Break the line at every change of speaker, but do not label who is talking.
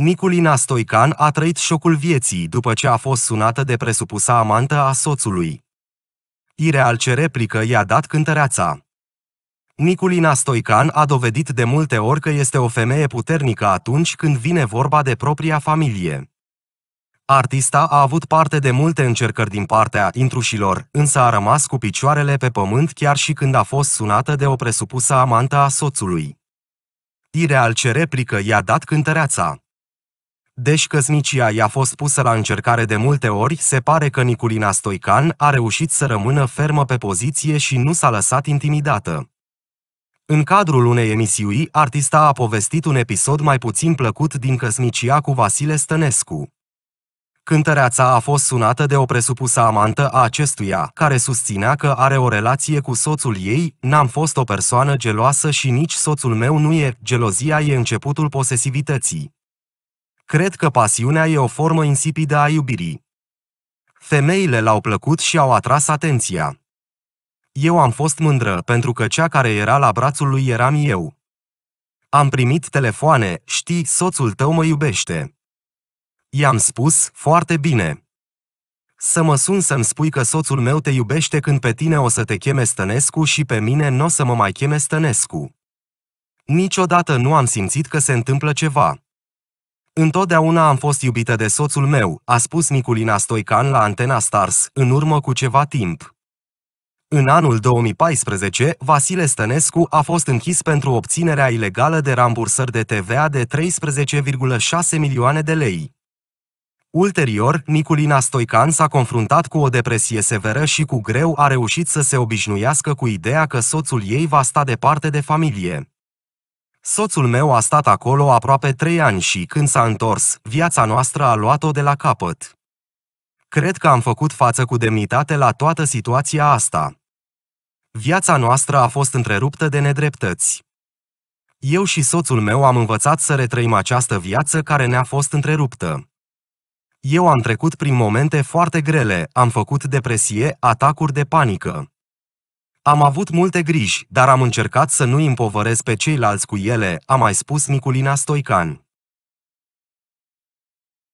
Niculina Stoican a trăit șocul vieții după ce a fost sunată de presupusa amantă a soțului. Ireal ce replică i-a dat cântăreața. Niculina Stoican a dovedit de multe ori că este o femeie puternică atunci când vine vorba de propria familie. Artista a avut parte de multe încercări din partea intrușilor, însă a rămas cu picioarele pe pământ chiar și când a fost sunată de o presupusă amantă a soțului. Ireal ce replică i-a dat cântăreața. Deși căsnicia i-a fost pusă la încercare de multe ori, se pare că Niculina Stoican a reușit să rămână fermă pe poziție și nu s-a lăsat intimidată. În cadrul unei emisiuni, artista a povestit un episod mai puțin plăcut din căsnicia cu Vasile Stănescu. Cântăreața a fost sunată de o presupusă amantă a acestuia, care susținea că are o relație cu soțul ei, n-am fost o persoană geloasă și nici soțul meu nu e, gelozia e începutul posesivității. Cred că pasiunea e o formă insipidă a iubirii. Femeile l-au plăcut și au atras atenția. Eu am fost mândră pentru că cea care era la brațul lui eram eu. Am primit telefoane, știi, soțul tău mă iubește. I-am spus, foarte bine. Să mă sun să-mi spui că soțul meu te iubește când pe tine o să te cheme Stănescu și pe mine nu o să mă mai cheme Stănescu. Niciodată nu am simțit că se întâmplă ceva. Întotdeauna am fost iubită de soțul meu, a spus Niculina Stoican la Antena Stars, în urmă cu ceva timp. În anul 2014, Vasile Stănescu a fost închis pentru obținerea ilegală de rambursări de TVA de 13,6 milioane de lei. Ulterior, Niculina Stoican s-a confruntat cu o depresie severă și cu greu a reușit să se obișnuiască cu ideea că soțul ei va sta departe de familie. Soțul meu a stat acolo aproape trei ani și, când s-a întors, viața noastră a luat-o de la capăt. Cred că am făcut față cu demnitate la toată situația asta. Viața noastră a fost întreruptă de nedreptăți. Eu și soțul meu am învățat să retrăim această viață care ne-a fost întreruptă. Eu am trecut prin momente foarte grele, am făcut depresie, atacuri de panică. Am avut multe griji, dar am încercat să nu împovărez pe ceilalți cu ele, a mai spus Niculina Stoican.